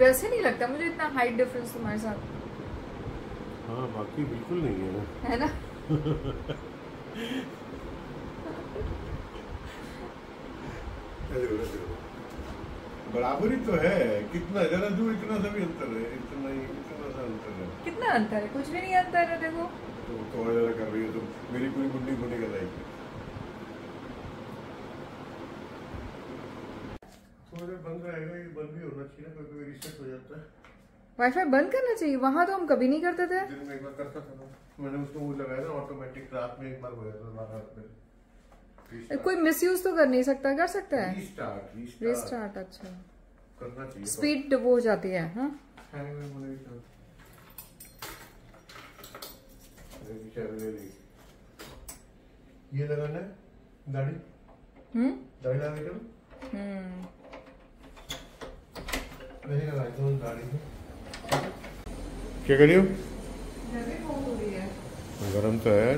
वैसे नहीं लगता मुझे इतना हाइट डिफरेंस तुम्हारे साथ हाँ बाकी बिल्कुल नहीं है है ना बराबरी तो है कितना जरा दूर इतना सा भी अंतर है इतना ही इतना सा अंतर है कितना अंतर है कुछ भी नहीं अंतर है देखो तो थोड़ा तो जरा कर रही है तुम तो मेरी पूरी गुंडी गुंडी कर रही है वाई फाई बंद करना चाहिए वहाँ तो हम कभी नहीं करते थे कोई मिस यूज तो कर नहीं सकता कर सकता है रीस्टार्ट अच्छा स्पीड तो वो हो जाती है हाँ ये लगाना है दाढ़ी हम्म दाढ़ी लगा के हम्म क्या करियो गर्म तो है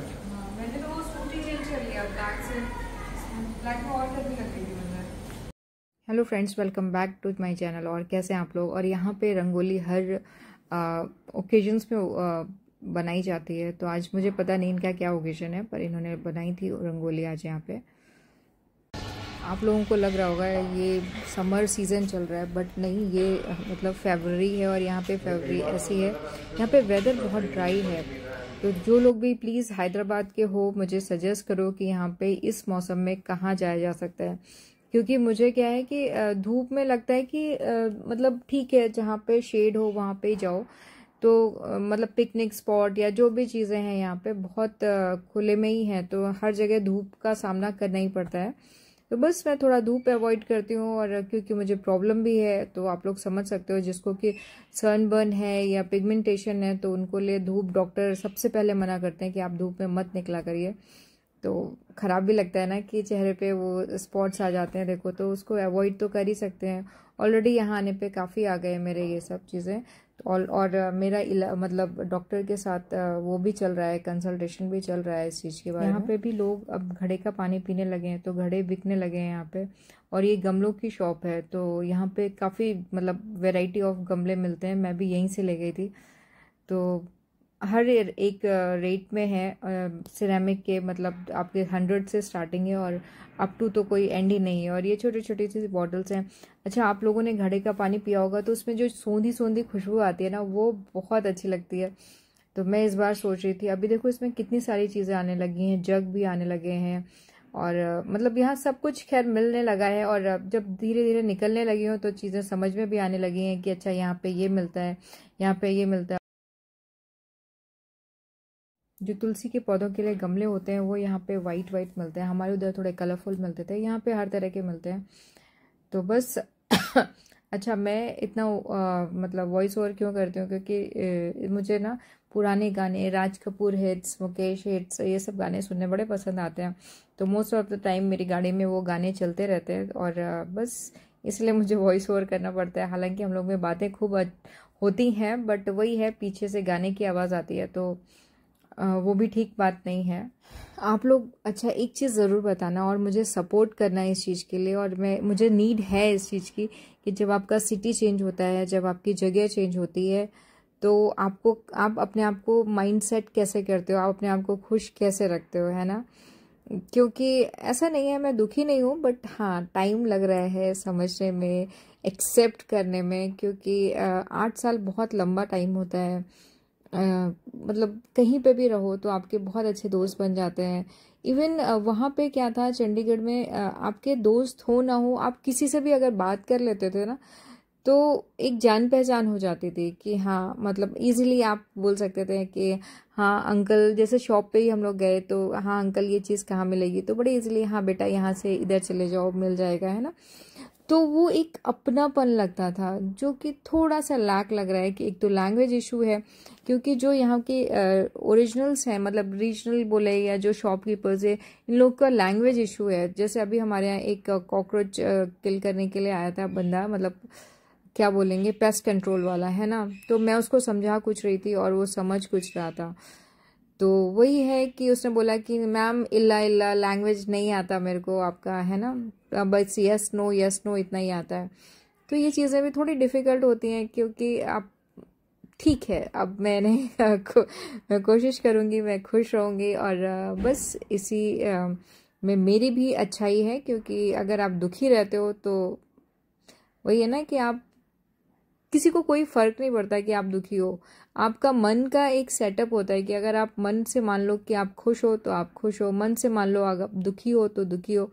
hello friends welcome back to my channel और कैसे हैं आप लोग और यहाँ पे रंगोली हर ओकेजन्स पे बनाई जाती है तो आज मुझे पता नहीं इनका क्या ओकेजन है पर इन्होंने बनाई थी रंगोली आज यहाँ पे आप लोगों को लग रहा होगा ये समर सीज़न चल रहा है बट नहीं ये मतलब फेबररी है और यहाँ पे फेबररी ऐसी है यहाँ पे वेदर बहुत ड्राई है तो जो लोग भी प्लीज़ हैदराबाद के हो मुझे सजेस्ट करो कि यहाँ पे इस मौसम में कहाँ जाया जा सकता है क्योंकि मुझे क्या है कि धूप में लगता है कि मतलब ठीक है जहाँ पे शेड हो वहाँ पे जाओ तो मतलब पिकनिक स्पॉट या जो भी चीज़ें हैं यहाँ पे बहुत खुले में ही हैं तो हर जगह धूप का सामना करना ही पड़ता है तो बस मैं थोड़ा धूप अवॉइड करती हूँ और क्योंकि मुझे प्रॉब्लम भी है तो आप लोग समझ सकते हो जिसको कि सनबर्न है या पिगमेंटेशन है तो उनको लिए धूप डॉक्टर सबसे पहले मना करते हैं कि आप धूप में मत निकला करिए तो ख़राब भी लगता है ना कि चेहरे पे वो स्पॉट्स आ जाते हैं देखो तो उसको अवॉइड तो कर ही सकते हैं ऑलरेडी यहाँ आने पर काफ़ी आ गए मेरे ये सब चीज़ें और और मेरा इला, मतलब डॉक्टर के साथ वो भी चल रहा है कंसल्टेशन भी चल रहा है इस चीज़ के बारे में यहाँ पे भी लोग अब घड़े का पानी पीने लगे हैं तो घड़े बिकने लगे हैं यहाँ पे और ये गमलों की शॉप है तो यहाँ पे काफ़ी मतलब वेराइटी ऑफ गमले मिलते हैं मैं भी यहीं से ले गई थी तो हर एक रेट में है सिरेमिक के मतलब आपके हंड्रेड से स्टार्टिंग है और अप टू तो कोई एंड ही नहीं है और ये छोटे छोटे सी बॉटल्स हैं अच्छा आप लोगों ने घड़े का पानी पिया होगा तो उसमें जो सोंधी सोंधी खुशबू आती है ना वो बहुत अच्छी लगती है तो मैं इस बार सोच रही थी अभी देखो इसमें कितनी सारी चीज़ें आने लगी हैं जग भी आने लगे हैं और मतलब यहाँ सब कुछ खैर मिलने लगा है और जब धीरे धीरे निकलने लगी हो तो चीज़ें समझ में भी आने लगी हैं कि अच्छा यहाँ पे ये मिलता है यहाँ पे ये मिलता है जो तुलसी के पौधों के लिए गमले होते हैं वो यहाँ पे वाइट वाइट मिलते हैं हमारे उधर थोड़े कलरफुल मिलते थे यहाँ पे हर तरह के मिलते हैं तो बस अच्छा मैं इतना आ, मतलब वॉइस ओवर क्यों करती हूँ क्योंकि ए, मुझे ना पुराने गाने राज कपूर हिट्स मुकेश हिट्स ये सब गाने सुनने बड़े पसंद आते हैं तो मोस्ट ऑफ द टाइम मेरी गाड़ी में वो गाने चलते रहते हैं और बस इसलिए मुझे वॉइस ओवर करना पड़ता है हालांकि हम लोग में बातें खूब होती हैं बट वही है पीछे से गाने की आवाज़ आती है तो वो भी ठीक बात नहीं है आप लोग अच्छा एक चीज़ ज़रूर बताना और मुझे सपोर्ट करना इस चीज़ के लिए और मैं मुझे नीड है इस चीज़ की कि जब आपका सिटी चेंज होता है जब आपकी जगह चेंज होती है तो आपको आप अपने आप को माइंडसेट कैसे करते हो आप अपने आप को खुश कैसे रखते हो है ना क्योंकि ऐसा नहीं है मैं दुखी नहीं हूँ बट हाँ टाइम लग रहा है समझने में एक्सेप्ट करने में क्योंकि आठ साल बहुत लंबा टाइम होता है मतलब कहीं पे भी रहो तो आपके बहुत अच्छे दोस्त बन जाते हैं इवन वहाँ पे क्या था चंडीगढ़ में आपके दोस्त हो ना हो आप किसी से भी अगर बात कर लेते थे ना तो एक जान पहचान हो जाती थी कि हाँ मतलब इजीली आप बोल सकते थे कि हाँ अंकल जैसे शॉप पे ही हम लोग गए तो हाँ अंकल ये चीज़ कहाँ मिलेगी तो बड़े इजीली हाँ बेटा यहाँ से इधर चले जाओ मिल जाएगा है ना तो वो एक अपनापन लगता था जो कि थोड़ा सा लैक लग रहा है कि एक तो लैंग्वेज इशू है क्योंकि जो यहाँ के ओरिजिनल्स हैं मतलब रीजनल बोले या जो शॉपकीपर्स है इन लोग का लैंग्वेज इशू है जैसे अभी हमारे यहाँ एक कॉकरोच किल करने के लिए आया था बंदा मतलब क्या बोलेंगे पेस्ट कंट्रोल वाला है ना तो मैं उसको समझा कुछ रही थी और वो समझ कुछ रहा था तो वही है कि उसने बोला कि मैम इल्ला इल्ला लैंग्वेज नहीं आता मेरे को आपका है ना बस यस नो यस नो इतना ही आता है तो ये चीज़ें भी थोड़ी डिफ़िकल्ट होती हैं क्योंकि आप ठीक है अब मैंने को, मैं कोशिश करूँगी मैं खुश रहूँगी और बस इसी में मेरी भी अच्छाई है क्योंकि अगर आप दुखी रहते हो तो वही है ना कि आप किसी को कोई फ़र्क नहीं पड़ता कि आप दुखी हो आपका मन का एक सेटअप होता है कि अगर आप मन से मान लो कि आप खुश हो तो आप खुश हो मन से मान लो अगर आप दुखी हो तो दुखी हो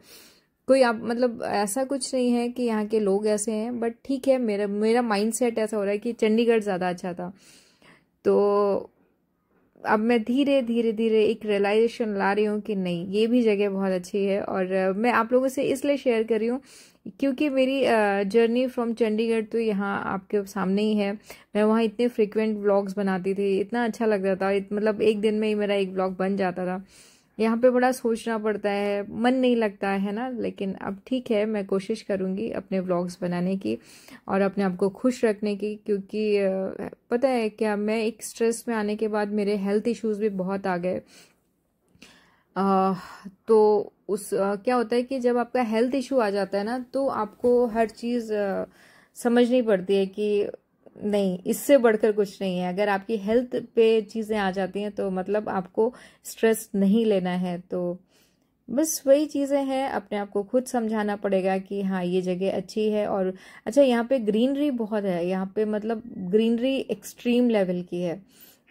कोई आप मतलब ऐसा कुछ नहीं है कि यहाँ के लोग ऐसे हैं बट ठीक है मेरा मेरा माइंड सेट ऐसा हो रहा है कि चंडीगढ़ ज़्यादा अच्छा था तो अब मैं धीरे धीरे धीरे एक रियलाइजेशन ला रही हूँ कि नहीं ये भी जगह बहुत अच्छी है और मैं आप लोगों से इसलिए शेयर कर रही हूँ क्योंकि मेरी जर्नी फ्रॉम चंडीगढ़ तो यहाँ आपके सामने ही है मैं वहाँ इतने फ्रिक्वेंट व्लॉग्स बनाती थी इतना अच्छा लगता था मतलब एक दिन में ही मेरा एक ब्लॉग बन जाता था यहाँ पे बड़ा सोचना पड़ता है मन नहीं लगता है ना लेकिन अब ठीक है मैं कोशिश करूँगी अपने व्लॉग्स बनाने की और अपने आप को खुश रखने की क्योंकि पता है क्या मैं एक स्ट्रेस में आने के बाद मेरे हेल्थ इश्यूज़ भी बहुत आ गए तो उस क्या होता है कि जब आपका हेल्थ इशू आ जाता है ना तो आपको हर चीज़ समझनी पड़ती है कि नहीं इससे बढ़कर कुछ नहीं है अगर आपकी हेल्थ पे चीज़ें आ जाती हैं तो मतलब आपको स्ट्रेस नहीं लेना है तो बस वही चीज़ें हैं अपने आप को खुद समझाना पड़ेगा कि हाँ ये जगह अच्छी है और अच्छा यहाँ पे ग्रीनरी बहुत है यहाँ पे मतलब ग्रीनरी एक्सट्रीम लेवल की है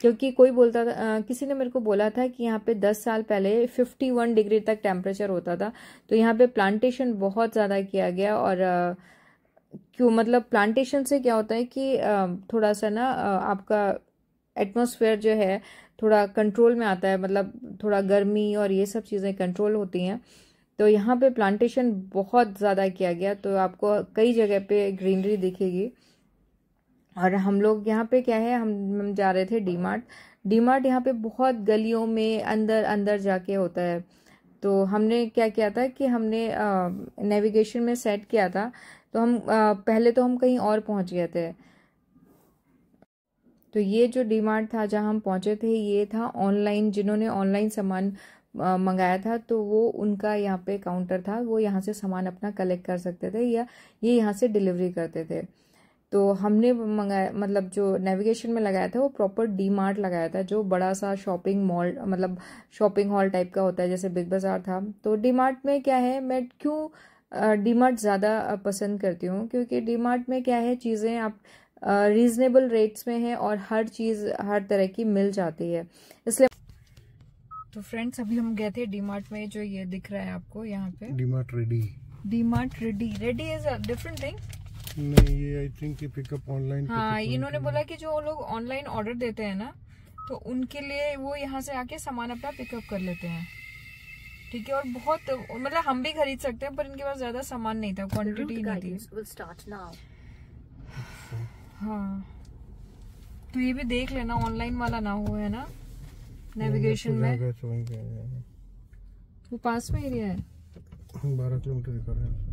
क्योंकि कोई बोलता था आ, किसी ने मेरे को बोला था कि यहाँ पे दस साल पहले फिफ्टी वन डिग्री तक टेम्परेचर होता था तो यहाँ पे प्लांटेशन बहुत ज़्यादा किया गया और आ, क्यों मतलब प्लांटेशन से क्या होता है कि थोड़ा सा ना आपका एटमोसफेयर जो है थोड़ा कंट्रोल में आता है मतलब थोड़ा गर्मी और ये सब चीज़ें कंट्रोल होती हैं तो यहाँ पे प्लांटेशन बहुत ज़्यादा किया गया तो आपको कई जगह पे ग्रीनरी दिखेगी और हम लोग यहाँ पे क्या है हम हम जा रहे थे डी मार्ट डी मार्ट यहाँ पे बहुत गलियों में अंदर अंदर जाके होता है तो हमने क्या किया था कि हमने नेविगेशन में सेट किया था तो हम आ, पहले तो हम कहीं और पहुंच गए थे तो ये जो डी मार्ट था जहाँ हम पहुंचे थे ये था ऑनलाइन जिन्होंने ऑनलाइन सामान मंगाया था तो वो उनका यहाँ पे काउंटर था वो यहाँ से सामान अपना कलेक्ट कर सकते थे या ये यहाँ से डिलीवरी करते थे तो हमने मंगाया मतलब जो नेविगेशन में लगाया था वो प्रॉपर डी मार्ट लगाया था जो बड़ा सा शॉपिंग मॉल मतलब शॉपिंग हॉल टाइप का होता है जैसे बिग बाज़ार था तो डी मार्ट में क्या है मैं क्यों डी मार्ट ज़्यादा पसंद करती हूँ क्योंकि डी मार्ट में क्या है चीज़ें आप रीज़नेबल रेट्स में है और हर चीज़ हर तरह की मिल जाती है इसलिए तो फ्रेंड्स अभी हम गए थे डी मार्ट में जो ये दिख रहा है आपको यहाँ पे D Mart ready D Mart ready ready is different thing नहीं ये आई थिंक पिकअप ऑनलाइन हाँ इन्होंने बोला कि जो लोग ऑनलाइन ऑर्डर देते हैं ना तो उनके लिए वो यहाँ से आके सामान अपना पिकअप कर लेते हैं ठीक है और बहुत मतलब हम भी खरीद सकते हैं पर इनके पास ज्यादा सामान नहीं था क्वांटिटी नहीं थी हाँ तो ये भी देख लेना ऑनलाइन वाला ना हो है ना नेविगेशन में तो वो पास में एरिया है बारह किलोमीटर दिखा रहे हैं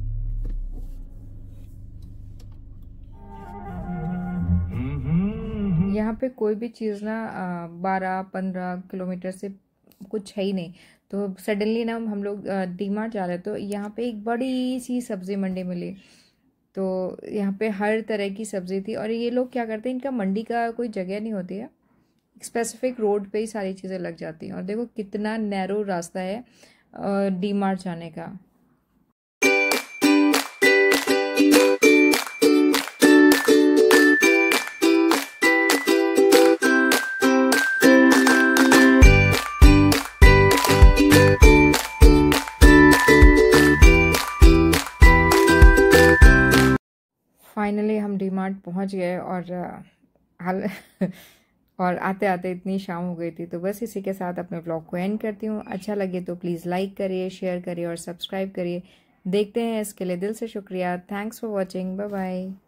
यहाँ पे कोई भी चीज़ ना बारह पंद्रह किलोमीटर से कुछ है ही नहीं तो सडनली ना हम लोग डी मार्ट जा रहे तो यहाँ पे एक बड़ी सी सब्ज़ी मंडी मिली तो यहाँ पे हर तरह की सब्ज़ी थी और ये लोग क्या करते हैं इनका मंडी का कोई जगह नहीं होती है स्पेसिफिक रोड पे ही सारी चीज़ें लग जाती हैं और देखो कितना नैरो रास्ता है डी मार्ट जाने का फाइनली हम डी मार्ट पहुँच गए और हाल और आते आते इतनी शाम हो गई थी तो बस इसी के साथ अपने ब्लॉग को एंड करती हूँ अच्छा लगे तो प्लीज़ लाइक करिए शेयर करिए और सब्सक्राइब करिए देखते हैं इसके लिए दिल से शुक्रिया thanks for watching bye bye